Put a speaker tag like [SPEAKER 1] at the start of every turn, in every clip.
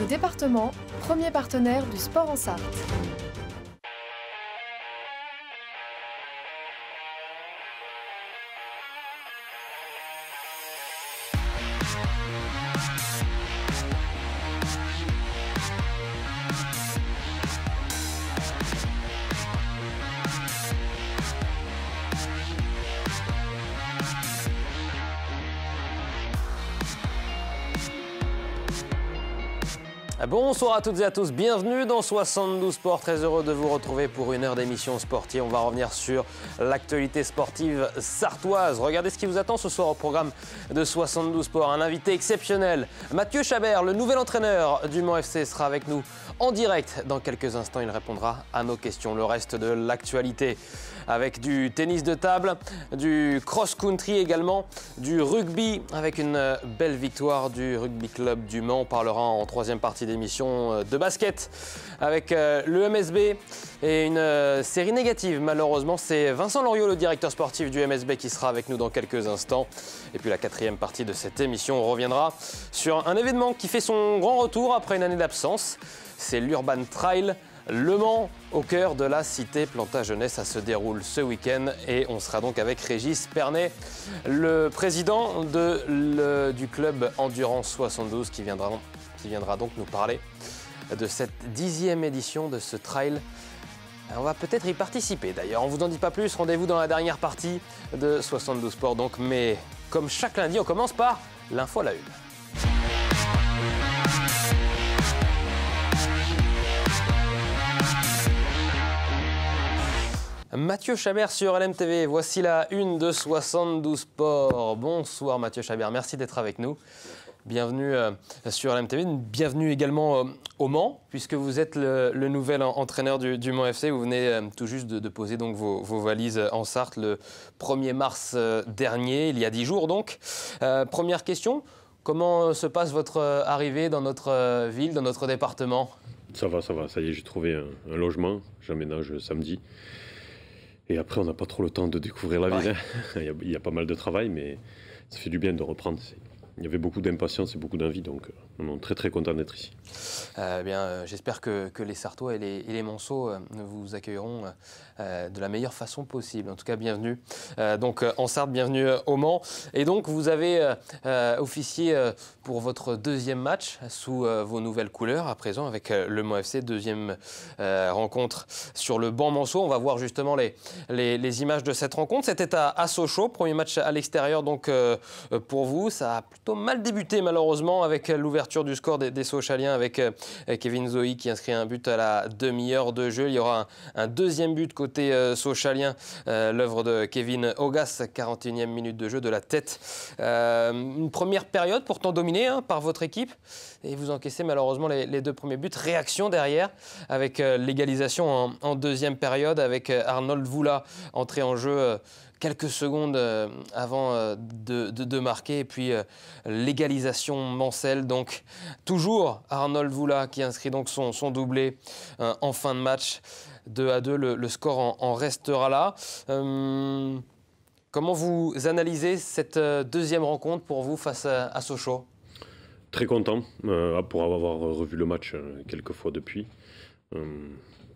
[SPEAKER 1] le département, premier partenaire du sport en Sarthe. Bonsoir à toutes et à tous, bienvenue dans 72 Sports. Très heureux de vous retrouver pour une heure d'émission sportive. On va revenir sur l'actualité sportive sartoise. Regardez ce qui vous attend ce soir au programme de 72 Sports. Un invité exceptionnel, Mathieu Chabert, le nouvel entraîneur du Mans FC, sera avec nous en direct. Dans quelques instants, il répondra à nos questions. Le reste de l'actualité avec du tennis de table, du cross-country également, du rugby avec une euh, belle victoire du Rugby Club du Mans. On parlera en troisième partie d'émission euh, de basket avec euh, le MSB et une série négative. Malheureusement, c'est Vincent Loriot, le directeur sportif du MSB, qui sera avec nous dans quelques instants. Et puis la quatrième partie de cette émission reviendra sur un événement qui fait son grand retour après une année d'absence. C'est l'Urban Trail le Mans, au cœur de la cité Planta Jeunesse, ça se déroule ce week-end et on sera donc avec Régis Pernet, le président du club Endurance 72 qui viendra, donc nous parler de cette dixième édition de ce trail. On va peut-être y participer d'ailleurs. On vous en dit pas plus. Rendez-vous dans la dernière partie de 72 Sports. Donc, mais comme chaque lundi, on commence par l'info à la une. Mathieu Chabert sur LMTV. Voici la une de 72 ports. Bonsoir Mathieu Chabert, merci d'être avec nous. Bienvenue euh, sur LMTV, bienvenue également euh, au Mans, puisque vous êtes le, nouvel entraîneur du, du, Mans FC. Vous venez euh, tout juste de, poser donc vos, valises en Sarthe le 1er mars dernier, il y a 10 jours donc. première question, comment se passe votre arrivée dans notre ville, dans notre département
[SPEAKER 2] Ça va, ça va, ça y est, j'ai trouvé un, un logement, j'aménage samedi. Et après, on n'a pas trop le temps de découvrir la ville. Hein. il, y a, il, y a, pas mal de travail, mais ça fait du bien de reprendre. Il y avait beaucoup d'impatience et beaucoup d'envie, donc euh, très très content d'être ici.
[SPEAKER 1] Eh bien, euh, j'espère que, que, les Sartois et les, Monceaux euh, vous accueilleront euh, de la meilleure façon possible. En tout cas, bienvenue. donc, en Sarthe, bienvenue au Mans. Et donc, vous avez officié pour votre deuxième match sous vos nouvelles couleurs à présent avec le Mans FC, deuxième rencontre sur le banc Monceau On va voir justement les, les, images de cette rencontre. C'était à, à, Sochaux, premier match à l'extérieur donc pour vous. Ça a plutôt mal débuté malheureusement avec l'ouverture du score des, des Sochaliens avec euh, Kevin Zoe qui inscrit un but à la demi-heure de jeu. Il y aura un, deuxième but côté euh, Sochalien, euh, l'œuvre de Kevin Ogas, 41e minute de jeu de la tête. une première période pourtant dominée hein, par votre équipe et vous encaissez malheureusement les, deux premiers buts. Réaction derrière avec l'égalisation en, en, deuxième période avec Arnold Voula entré en jeu quelques secondes euh, avant euh, de, marquer. Et puis euh, l'égalisation mancelle. Donc toujours Arnold Voula qui inscrit donc son, doublé en fin de match. 2 à 2, le, score en, restera là. comment vous analysez cette deuxième rencontre pour vous face à, Sochaux
[SPEAKER 2] Très content ah, pour avoir revu le match quelques fois depuis.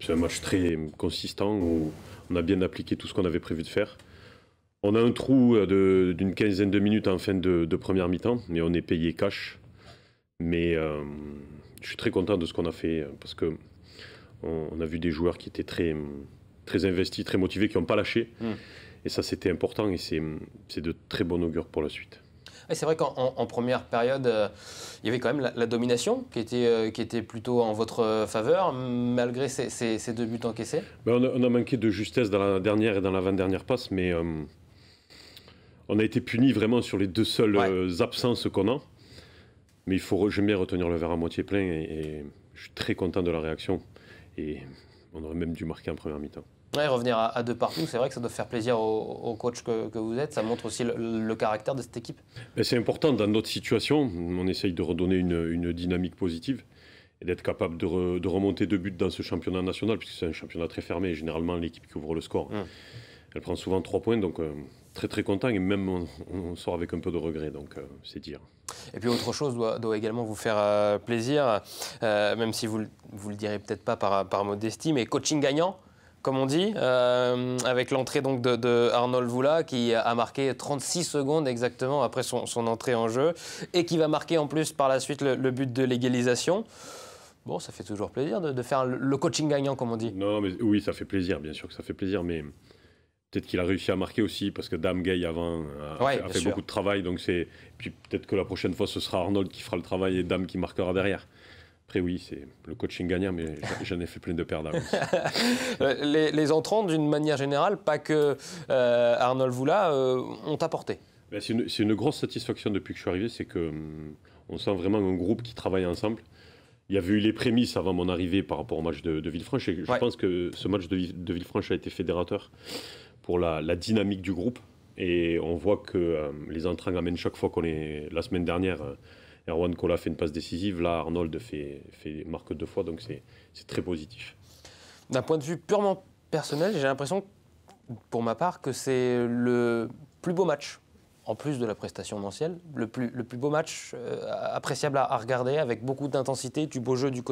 [SPEAKER 2] c'est un match très consistant où on a bien appliqué tout ce qu'on avait prévu de faire. On a un trou euh, d'une quinzaine de minutes en fin de, première mi-temps, mais on est payé cash. Mais euh, je suis très content de ce qu'on a fait parce que on, a vu des joueurs qui étaient très, très investis, très motivés, qui n'ont pas lâché. Hmm. Et ça, c'était important et c'est de très bon augure pour la suite.
[SPEAKER 1] c'est vrai qu'en première période, euh, il y avait quand même la, domination qui était, qui était plutôt en votre faveur, malgré ces, deux buts encaissés. Ben,
[SPEAKER 2] on, a, on, a, manqué de justesse dans la dernière et dans l'avant-dernière passe, mais on a été puni vraiment sur les deux seules euh, absences qu'on a. Mais il faut jamais retenir le verre à moitié plein et, je suis très content de la réaction. Et on aurait même dû marquer en première mi-temps.
[SPEAKER 1] revenir à, deux partout, c'est vrai que ça doit faire plaisir au, coach que, vous êtes. Ça montre aussi le, caractère de cette équipe.
[SPEAKER 2] Ben, c'est important dans notre situation. On essaye de redonner une, dynamique positive et d'être capable de, de, remonter deux buts dans ce championnat national, puisque c'est un championnat très fermé. Généralement, l'équipe qui ouvre le score, hum. elle prend souvent trois points. Donc. Euh, très très content et même on, sort avec un peu de regret, donc euh, c'est dire.
[SPEAKER 1] Et puis autre chose doit, également vous faire euh, plaisir, euh, même si vous vous le direz peut-être pas par, par modestie, mais coaching gagnant comme on dit, avec l'entrée donc de, Arnold Voula qui a marqué 36 secondes exactement après son, son, entrée en jeu et qui va marquer en plus par la suite le, but de l'égalisation. Bon, ça fait toujours plaisir de, de, faire le coaching gagnant, comme on dit. Non, mais oui, ça fait
[SPEAKER 2] plaisir, bien sûr que ça fait plaisir, mais Peut-être qu'il a réussi à marquer aussi, parce que Dame Gay avant a, fait beaucoup de travail. Donc c'est... Puis peut-être que la prochaine fois, ce sera Arnold qui fera le travail et Dame qui marquera derrière. Après, oui, c'est le coaching gagnant, mais j'en ai fait plein de perdants.
[SPEAKER 1] les, entrants, d'une manière générale, pas que euh, Arnold Voula, euh, ont apporté.
[SPEAKER 2] Ben, c'est une, grosse satisfaction depuis que je suis arrivé, c'est que hum, on sent vraiment un groupe qui travaille ensemble. Il y avait eu les prémices avant mon arrivée par rapport au match de, Villefranche. Et je pense que ce match de, de Villefranche a été fédérateur pour la, dynamique du groupe. Et on voit que euh, les entraînements amènent chaque fois qu'on est. La semaine dernière, euh, Erwan Kola fait une passe décisive. Là, Arnold fait, fait marque deux fois. Donc, c'est très positif.
[SPEAKER 1] D'un point de vue purement personnel, j'ai l'impression, pour ma part, que c'est le plus beau match en plus de la prestation mensuelle, le plus, le plus beau match euh, appréciable à, regarder, avec beaucoup d'intensité, du beau jeu du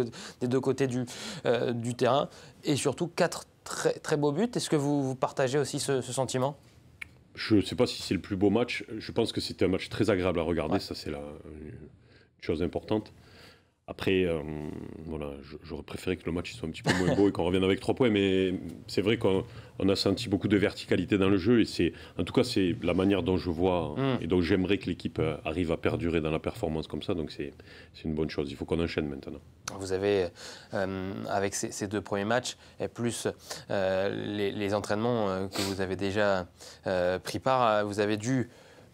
[SPEAKER 1] des deux côtés du, du terrain, et surtout quatre très, très beau but. Est-ce que vous, partagez aussi ce, sentiment
[SPEAKER 2] Je ne sais pas si c'est le plus beau match. Je pense que c'était un match très agréable à regarder. Ça, c'est la une chose importante. Après, euh, voilà, j'aurais préféré que le match soit un petit peu moins beau et qu'on revienne avec trois points, mais c'est vrai qu'on a senti beaucoup de verticalité dans le jeu et c'est, en tout cas, c'est la manière dont je vois hmm. et dont j'aimerais que l'équipe euh, arrive à perdurer dans la performance comme ça. Donc c'est une bonne chose. Il faut qu'on
[SPEAKER 1] enchaîne maintenant. Vous avez, euh, avec ces, deux premiers matchs, et plus les, les, entraînements que vous avez déjà pris part, vous avez dû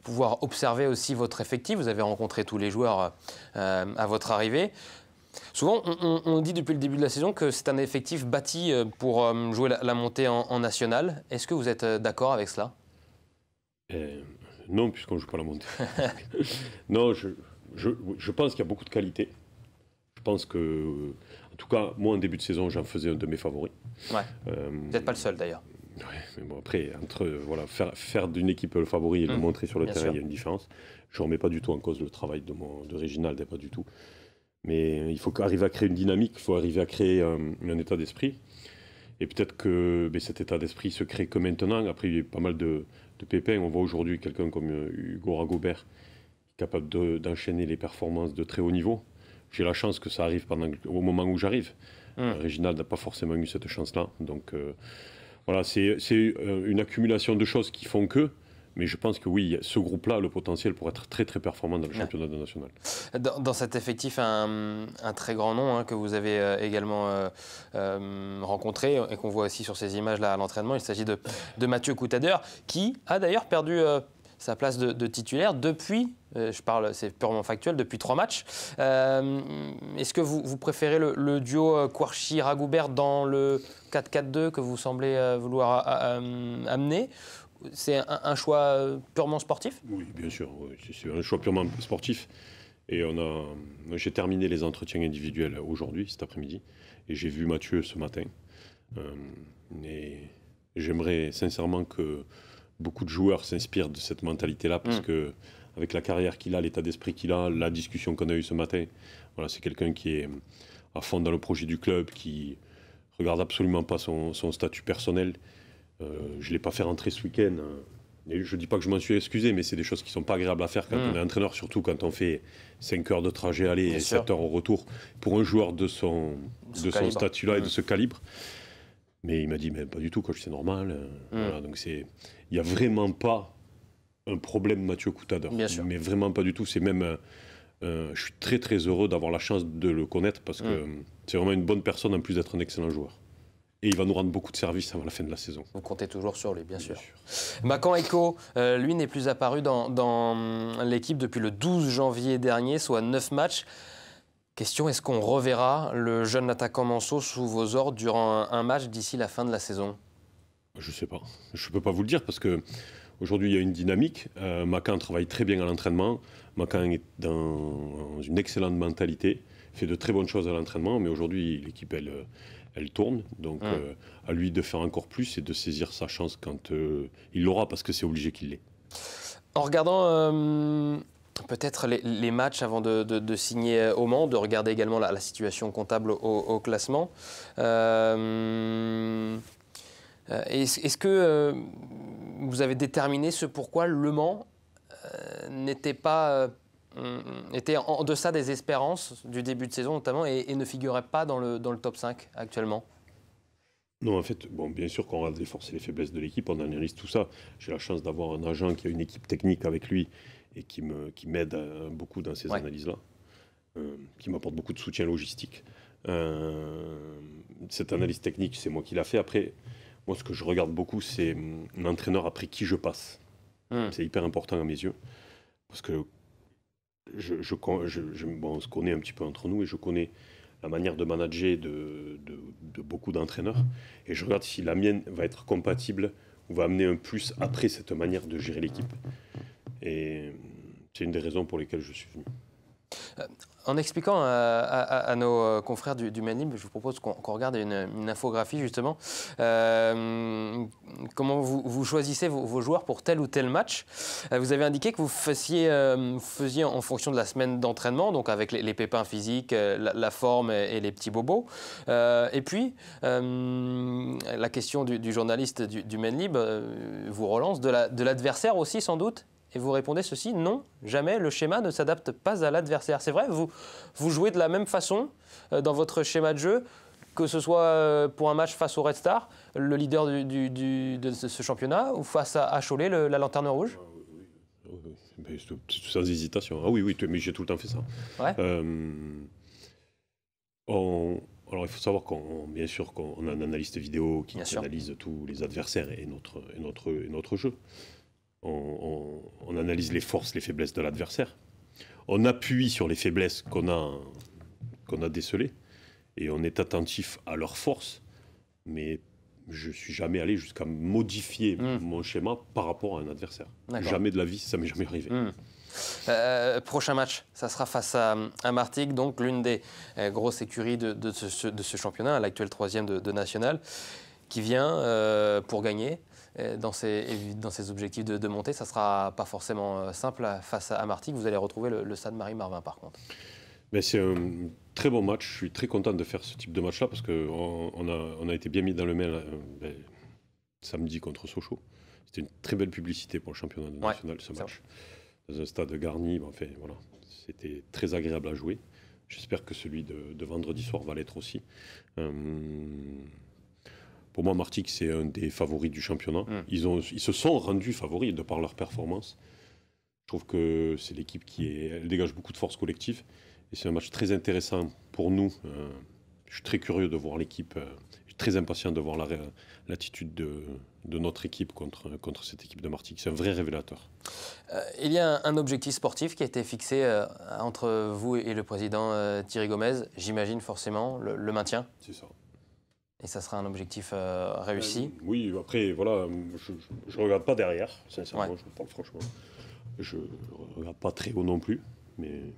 [SPEAKER 1] pouvoir observer aussi votre effectif. Vous avez rencontré tous les joueurs euh, à votre arrivée. Souvent, on, dit depuis le début de la saison que c'est un effectif bâti euh, pour euh, jouer la, montée en, en nationale. Est-ce que vous êtes d'accord avec cela Non,
[SPEAKER 2] puisqu'on ne joue pas la montée. non, je, je, pense qu'il y a beaucoup de qualités. Je pense que, en tout cas, moi, en début de saison, j'en faisais un de mes favoris. Ouais. Vous
[SPEAKER 1] n'êtes pas le seul, d'ailleurs
[SPEAKER 2] après, entre voilà, faire, faire d'une équipe le favori et le mmh. montrer sur le terrain, il y a une différence. Je ne remets pas du tout en cause le travail de, mon, pas du tout. Mais euh, il faut arriver à créer une dynamique, il faut arriver à créer euh, un, état d'esprit. Et peut-être que ben, cet état d'esprit se crée que maintenant. Après, il y a pas mal de, pépins. On voit aujourd'hui quelqu'un comme euh, Hugo Ragobert, capable d'enchaîner les performances de très haut niveau. J'ai la chance que ça arrive au moment où j'arrive. Mmh. n'a pas forcément eu cette chance-là. Donc. Voilà, c'est euh, une accumulation de choses qui font que. Mais je pense que oui, ce groupe-là a le potentiel pour être très très performant dans le championnat national.
[SPEAKER 1] Dans, cet effectif, un, un très grand nom hein, que vous avez euh, également euh, rencontré et qu'on voit aussi sur ces images-là à l'entraînement, il s'agit de, de, Mathieu Coutadeur, qui a d'ailleurs perdu sa place de, titulaire depuis, euh, je parle, c'est purement factuel, depuis trois matchs. Euh, est-ce que vous, préférez le, duo euh, Quarchi ragoubert dans le 4-4-2 que vous semblez vouloir amener c'est un, choix purement sportif Oui,
[SPEAKER 2] bien sûr. C'est un choix purement sportif. Et on a, j'ai terminé les entretiens individuels aujourd'hui, cet après-midi, et j'ai vu Mathieu ce matin. et j'aimerais sincèrement que beaucoup de joueurs s'inspirent de cette mentalité-là parce mm. que avec la carrière qu'il a, l'état d'esprit qu'il a, la discussion qu'on a eue ce matin, voilà, c'est quelqu'un qui est à fond dans le projet du club, qui regarde absolument pas son, statut personnel. Euh, je ne l'ai pas fait rentrer ce week-end. Hein. je ne dis pas que je m'en suis excusé, mais c'est des choses qui ne sont pas agréables à faire quand mm. on est entraîneur, surtout quand on fait 5 heures de trajet aller et 7 heures au retour. Pour un joueur de son, de son statut-là et de mm. ce calibre, mais il m'a dit, mais pas du tout, coach, c'est normal. Euh, mm. donc c'est, il n'y a vraiment pas un problème Mathieu Coutadeur. Mais vraiment pas du tout. C'est même, euh, euh, je suis très très heureux d'avoir la chance de le connaître parce que mm. c'est vraiment une bonne personne en plus d'être un excellent joueur. Et il va nous rendre beaucoup de services
[SPEAKER 1] avant la fin de la saison. Vous comptez toujours sur lui, bien, sûr. sûr. Macan Echo, lui, n'est plus apparu dans, dans hum, l'équipe depuis le 12 janvier dernier, soit 9 matchs. Question, est-ce qu'on reverra le jeune attaquant Manceau sous vos ordres durant un, match d'ici la fin de la saison
[SPEAKER 2] Je ne sais pas. Je ne peux pas vous le dire parce que aujourd'hui, il y a une dynamique. Euh, travaille très bien à l'entraînement. Macan est dans une excellente mentalité, fait de très bonnes choses à l'entraînement, mais aujourd'hui, l'équipe, elle, euh, tourne. Donc, euh, à lui de faire encore plus et de saisir sa chance quand euh, il l'aura parce que c'est obligé qu'il l'ait.
[SPEAKER 1] En regardant Peut-être les, matchs avant de, signer au Mans, de regarder également la, situation comptable au, classement. Euh, est-ce que euh, vous avez déterminé ce pourquoi Le Mans euh, n'était pas était en deçà des espérances du début de saison notamment et, ne figurait pas dans le, dans le top 5 actuellement
[SPEAKER 2] non, en fait, bon, bien sûr qu'on va les forces et les faiblesses de l'équipe, on analyse tout ça. J'ai la chance d'avoir un agent qui a une équipe technique avec lui et qui me qui m'aide euh, beaucoup dans ces analyses-là, euh, qui m'apporte beaucoup de soutien logistique. Euh, cette analyse technique, c'est moi qui l'a fait. Après, moi, ce que je regarde beaucoup, c'est hum, l'entraîneur après qui je passe. Hmm. C'est hyper important à mes yeux, parce que je, bon, on se connaît un petit peu entre nous et je connais la manière de manager de, de beaucoup d'entraîneurs. Et je regarde si la mienne va être compatible ou va amener un plus après cette manière de gérer l'équipe. Et euh, c'est une des raisons pour lesquelles je suis venu.
[SPEAKER 1] Euh, en expliquant euh, à, nos confrères du, du, Manib, je vous propose qu'on regarde une, infographie justement. comment vous, choisissez vos, joueurs pour tel ou tel match Vous avez indiqué que vous faisiez en fonction de la semaine d'entraînement, donc avec les, pépins physiques, la, forme et, les petits bobos. et puis, la question du, journaliste du, du Manib vous relance de l'adversaire aussi sans doute et vous répondez ceci, non, jamais, le schéma ne s'adapte pas à l'adversaire. C'est vrai, vous, vous jouez de la même façon euh, dans votre schéma de jeu, que ce soit euh, pour un match face au Red Star, le leader de ce championnat, ou face à, Cholet, la lanterne rouge ah,
[SPEAKER 2] oui, oh, Sans hésitation. Ah oui, oui, mais j'ai tout le temps fait ça. Euh, alors il faut savoir qu'on, bien sûr, qu'on a un analyste vidéo qui, qui analyse tous les adversaires et notre, et notre, et notre jeu on, analyse les forces, les faiblesses de l'adversaire. On appuie sur les faiblesses qu'on a, qu'on a décelées et on est attentif à leurs forces, mais je ne suis jamais allé jusqu'à modifier hmm. mon schéma par rapport à un adversaire. Jamais de la vie, ça m'est jamais
[SPEAKER 1] arrivé. Hmm. Euh, euh, prochain match, ça sera face à, à donc l'une des euh, grosses écuries de, ce, championnat, à l'actuel troisième de, national, qui vient pour gagner euh, dans ses, objectifs de, montée. Ça ne sera pas forcément euh, simple face à Martigues. Vous allez retrouver le, Stade Marie-Marvin par contre.
[SPEAKER 2] c'est un très bon match. Je suis très content de faire ce type de match-là parce qu'on on a, été bien mis dans le mail euh, ben, samedi contre Sochaux. C'était une très belle publicité pour le championnat national ce match. Dans un stade garni, ben, enfin, voilà, c'était très agréable à jouer. J'espère que celui de, vendredi soir va l'être aussi. Hum, pour moi, Martigues, c'est un des favoris du championnat. Hmm. Ils, ont, ils se sont rendus favoris de par leur performance. Je trouve que c'est l'équipe qui elle dégage beaucoup de force collective. Et c'est un match très intéressant pour nous. Euh, je suis très curieux de voir l'équipe. Euh, je suis très impatient de voir l'attitude de, de, notre équipe contre, contre cette équipe de Martigues. C'est un vrai révélateur.
[SPEAKER 1] Euh, il y a un, objectif sportif qui a été fixé entre vous et le président Thierry Gomez. J'imagine forcément le maintien. C'est ça. Et ça sera un objectif euh, réussi euh, Oui, après, voilà, je ne regarde pas derrière, sincèrement, je parle franchement.
[SPEAKER 2] Je ne regarde pas très haut non plus, mais je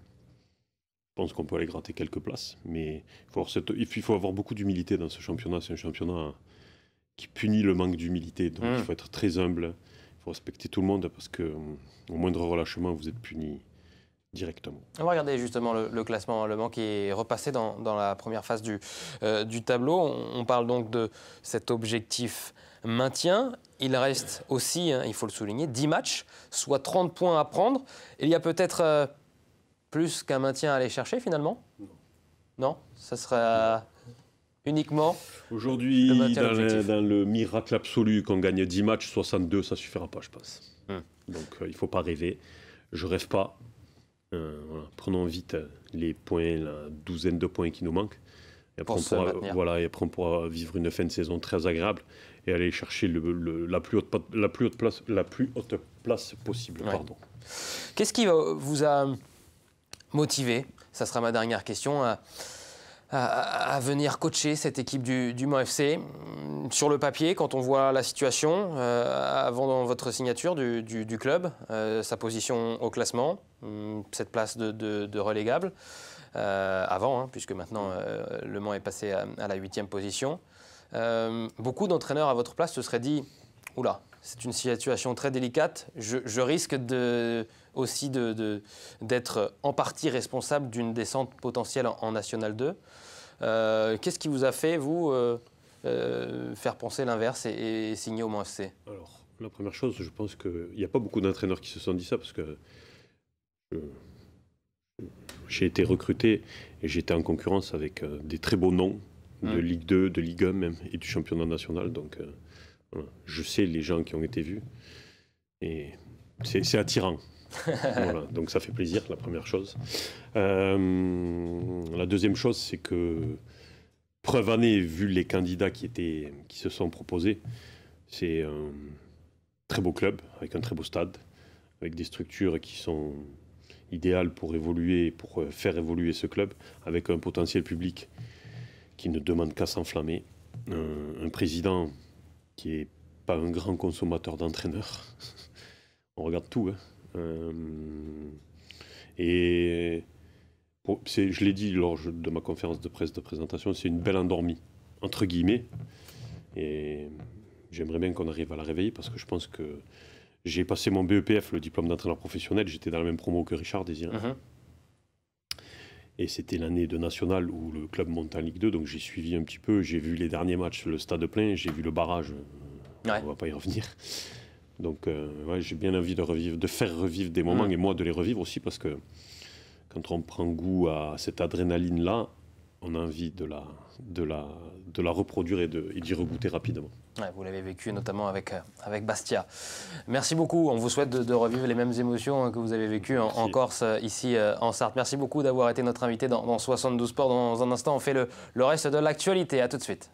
[SPEAKER 2] pense qu'on peut aller gratter quelques places. Mais il faut avoir, beaucoup d'humilité dans ce championnat. C'est un championnat qui punit le manque d'humilité, donc il mmh. faut être très humble. Il faut respecter tout le monde parce que au moindre relâchement, vous êtes puni directement.
[SPEAKER 1] On va regarder justement le, classement, Le qui est repassé dans, la première phase du, euh, du tableau. On, parle donc de cet objectif maintien. Il reste aussi, hein, il faut le souligner, 10 matchs, soit 30 points à prendre. Il y a peut-être euh, plus qu'un maintien à aller chercher finalement Non, non Ça sera uniquement Aujourd'hui, dans,
[SPEAKER 2] le miracle absolu qu'on gagne 10 matchs, 62, ça suffira pas, je pense. Hmm. Donc il euh, il faut pas rêver. Je rêve pas, euh, Prenons vite euh, les points, la douzaine de points qui nous manquent. Et après, on pourra, voilà, et on pourra vivre une fin de saison très agréable et aller chercher la, plus haute, la, plus haute place, la plus haute place possible.
[SPEAKER 1] Qu'est-ce qui vous a motivé Ça sera ma dernière question. Euh, à, venir coacher cette équipe du, du, Mans FC mm, Sur le papier, quand on voit la situation, euh, avant avant votre signature du, club, euh, sa position au classement, mm, cette place de, relégable, euh, avant, hein, puisque maintenant le Mans est passé à, à la huitième position, beaucoup d'entraîneurs à votre place se seraient dit Oula, c'est une situation très délicate. Je, risque aussi d'être en partie responsable d'une descente potentielle en, National 2. Euh, qu'est-ce qui vous a fait, vous, euh, euh, faire penser l'inverse et, signer au moins FC Alors, la première chose, je pense qu'il n'y a pas
[SPEAKER 2] beaucoup d'entraîneurs qui se sont dit ça parce que j'ai été recruté et j'étais en concurrence avec des très beaux noms de mmh. Ligue 2, de Ligue 1 même et du championnat national. Donc. Je sais les gens qui ont été vus et c'est attirant. donc ça fait plaisir, la première chose. Euh, la deuxième chose, c'est que, preuve année, vu les candidats qui, étaient, qui se sont proposés, c'est un très beau club, avec un très beau stade, avec des structures qui sont idéales pour évoluer, pour euh, faire évoluer ce club, avec un potentiel public qui ne demande qu'à s'enflammer, un président qui est pas un grand consommateur d'entraîneurs. On regarde tout. Hein. Euh, et je l'ai dit lors de ma conférence de presse de présentation, c'est une belle endormie, entre guillemets. Et j'aimerais bien qu'on arrive à la réveiller parce que je pense que j'ai passé mon BEPF, le diplôme d'entraîneur professionnel, j'étais dans la même promo que Richard Désiré, uh-huh. Et c'était l'année de National où le club monte en Ligue 2. Donc j'ai suivi un petit peu. J'ai vu les derniers matchs, le stade plein. J'ai vu le barrage. Euh, on ne va pas y revenir. Donc euh, j'ai bien envie de, faire revivre des moments mm. et moi de les revivre aussi parce que quand on prend goût à cette adrénaline-là, on a envie de la, de la reproduire et d'y regoûter rapidement
[SPEAKER 1] vous l'avez vécu notamment avec, euh, avec Bastia. Merci beaucoup. On vous souhaite de, revivre les mêmes émotions hein, que vous avez vécues en, Corse, euh, ici euh, en Sarthe. Merci beaucoup d'avoir été notre invité dans, 72 Sports. Dans un instant, on fait le, le reste de l'actualité. À tout de suite.